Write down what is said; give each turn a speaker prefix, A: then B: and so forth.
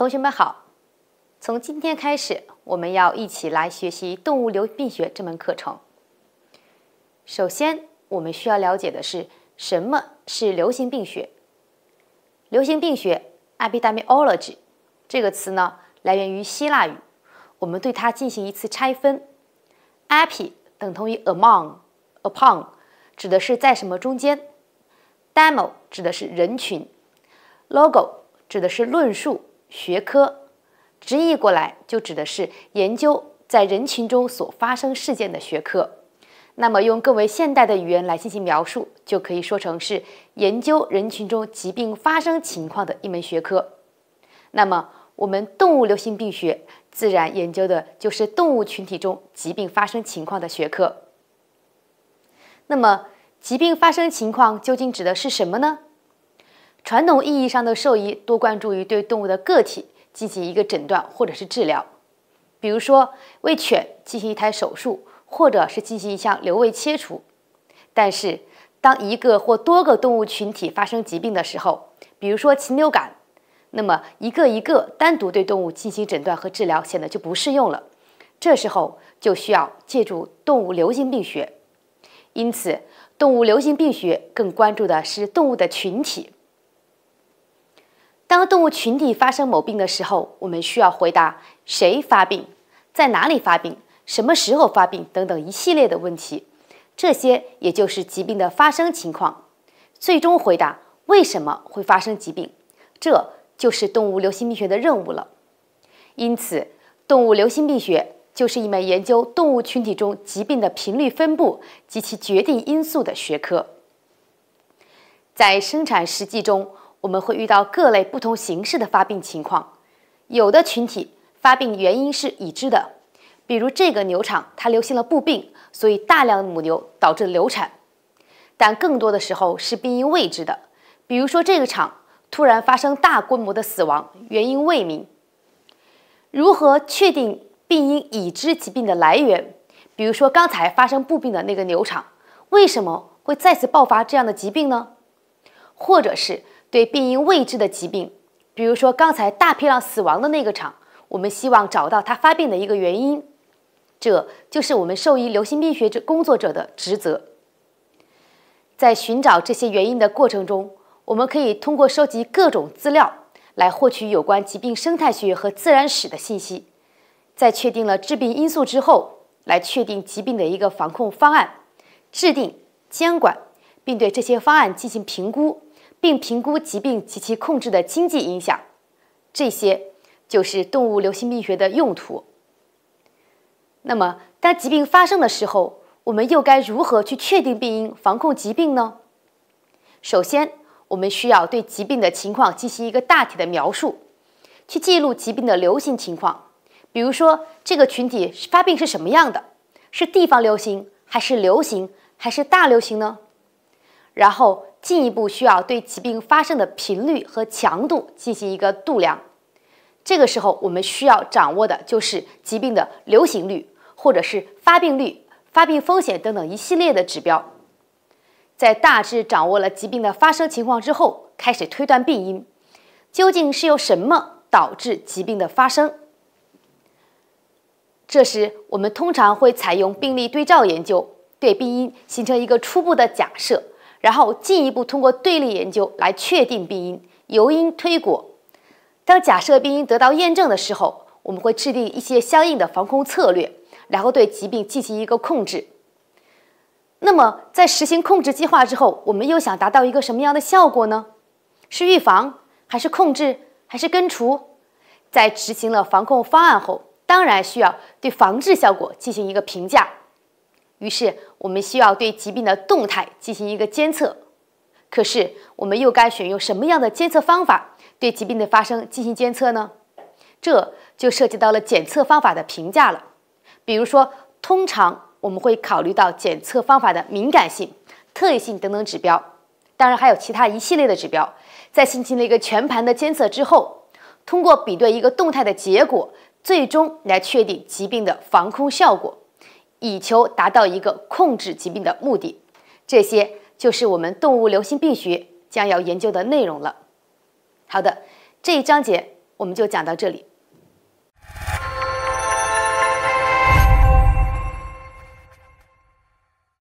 A: 同学们好，从今天开始，我们要一起来学习动物流病学这门课程。首先，我们需要了解的是什么是流行病学。流行病学 （epidemiology） 这个词呢，来源于希腊语。我们对它进行一次拆分：epi 等同于 among，upon 指的是在什么中间；demo 指的是人群 l o g o 指的是论述。学科直译过来就指的是研究在人群中所发生事件的学科。那么，用更为现代的语言来进行描述，就可以说成是研究人群中疾病发生情况的一门学科。那么，我们动物流行病学自然研究的就是动物群体中疾病发生情况的学科。那么，疾病发生情况究竟指的是什么呢？传统意义上的兽医多关注于对动物的个体进行一个诊断或者是治疗，比如说为犬进行一台手术，或者是进行一项瘤胃切除。但是，当一个或多个动物群体发生疾病的时候，比如说禽流感，那么一个一个单独对动物进行诊断和治疗显得就不适用了。这时候就需要借助动物流行病学。因此，动物流行病学更关注的是动物的群体。当动物群体发生某病的时候，我们需要回答谁发病、在哪里发病、什么时候发病等等一系列的问题，这些也就是疾病的发生情况。最终回答为什么会发生疾病，这就是动物流行病学的任务了。因此，动物流行病学就是一门研究动物群体中疾病的频率分布及其决定因素的学科。在生产实际中，我们会遇到各类不同形式的发病情况，有的群体发病原因是已知的，比如这个牛场它流行了布病，所以大量母牛导致流产。但更多的时候是病因未知的，比如说这个场突然发生大规模的死亡，原因未明。如何确定病因已知疾病的来源？比如说刚才发生布病的那个牛场，为什么会再次爆发这样的疾病呢？或者是？对病因未知的疾病，比如说刚才大批量死亡的那个厂，我们希望找到它发病的一个原因，这就是我们兽医流行病学工作者的职责。在寻找这些原因的过程中，我们可以通过收集各种资料来获取有关疾病生态学和自然史的信息，在确定了致病因素之后，来确定疾病的一个防控方案，制定监管，并对这些方案进行评估。并评估疾病及其控制的经济影响，这些就是动物流行病学的用途。那么，当疾病发生的时候，我们又该如何去确定病因、防控疾病呢？首先，我们需要对疾病的情况进行一个大体的描述，去记录疾病的流行情况。比如说，这个群体发病是什么样的？是地方流行，还是流行，还是大流行呢？然后进一步需要对疾病发生的频率和强度进行一个度量，这个时候我们需要掌握的就是疾病的流行率，或者是发病率、发病风险等等一系列的指标。在大致掌握了疾病的发生情况之后，开始推断病因，究竟是由什么导致疾病的发生。这时，我们通常会采用病例对照研究，对病因形成一个初步的假设。然后进一步通过对立研究来确定病因，由因推果。当假设病因得到验证的时候，我们会制定一些相应的防控策略，然后对疾病进行一个控制。那么，在实行控制计划之后，我们又想达到一个什么样的效果呢？是预防，还是控制，还是根除？在执行了防控方案后，当然需要对防治效果进行一个评价。于是，我们需要对疾病的动态进行一个监测。可是，我们又该选用什么样的监测方法对疾病的发生进行监测呢？这就涉及到了检测方法的评价了。比如说，通常我们会考虑到检测方法的敏感性、特异性等等指标，当然还有其他一系列的指标。在进行了一个全盘的监测之后，通过比对一个动态的结果，最终来确定疾病的防控效果。以求达到一个控制疾病的目的，这些就是我们动物流行病学将要研究的内容了。好的，这一章节我们就讲到这里。